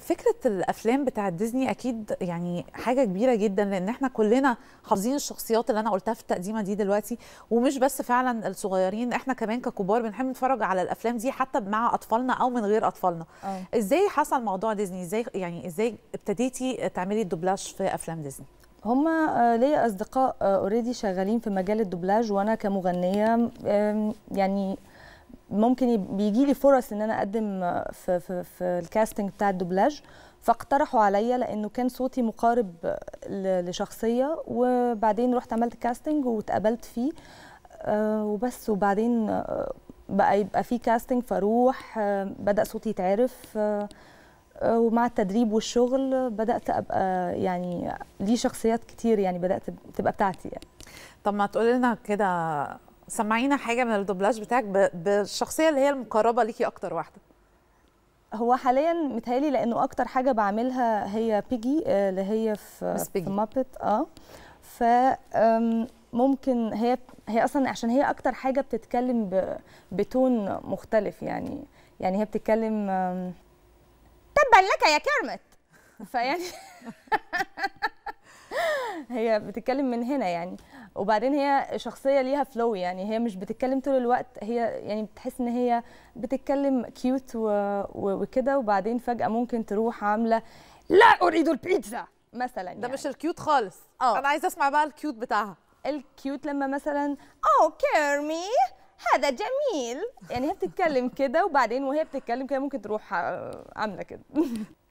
فكره الافلام بتاع ديزني اكيد يعني حاجه كبيره جدا لان احنا كلنا حافظين الشخصيات اللي انا قلتها في التقديمه دي دلوقتي ومش بس فعلا الصغيرين احنا كمان ككبار بنحب نتفرج على الافلام دي حتى مع اطفالنا او من غير اطفالنا أوه. ازاي حصل موضوع ديزني ازاي يعني ازاي ابتديتي تعملي الدوبلاج في افلام ديزني هما آه، ليا اصدقاء اوريدي آه، شغالين في مجال الدوبلاج وانا كمغنيه يعني ممكن بيجي لي فرص ان انا اقدم في في, في الكاستنج بتاع الدوبلاج فاقترحوا عليا لانه كان صوتي مقارب لشخصيه وبعدين رحت عملت كاستنج واتقابلت فيه آه، وبس وبعدين آه، بقى يبقى في كاستنج فاروح آه، بدا صوتي يتعرف ومع التدريب والشغل بدات ابقى يعني لي شخصيات كتير يعني بدات تبقى بتاعتي يعني طب ما تقول لنا كده سمعينا حاجه من الدوبلاج بتاعك بالشخصيه اللي هي المقربه ليكي اكتر واحده هو حاليا متهيألي لانه اكتر حاجه بعملها هي بيجي آه، اللي هي في, في مابت اه ف ممكن هي هي اصلا عشان هي اكتر حاجه بتتكلم بتون مختلف يعني يعني هي بتتكلم تبا لك يا كرمت فيعني هي بتتكلم من هنا يعني وبعدين هي شخصيه ليها فلو يعني هي مش بتتكلم طول الوقت هي يعني بتحس ان هي بتتكلم كيوت وكده وبعدين فجاه ممكن تروح عامله لا اريد البيتزا مثلا ده يعني. مش الكيوت خالص أوه. انا عايزه اسمع بقى الكيوت بتاعها الكيوت لما مثلا اوه oh, كيرمي هذا جميل يعني هي بتتكلم كده وبعدين وهي بتتكلم كده ممكن تروح آه، عامله كده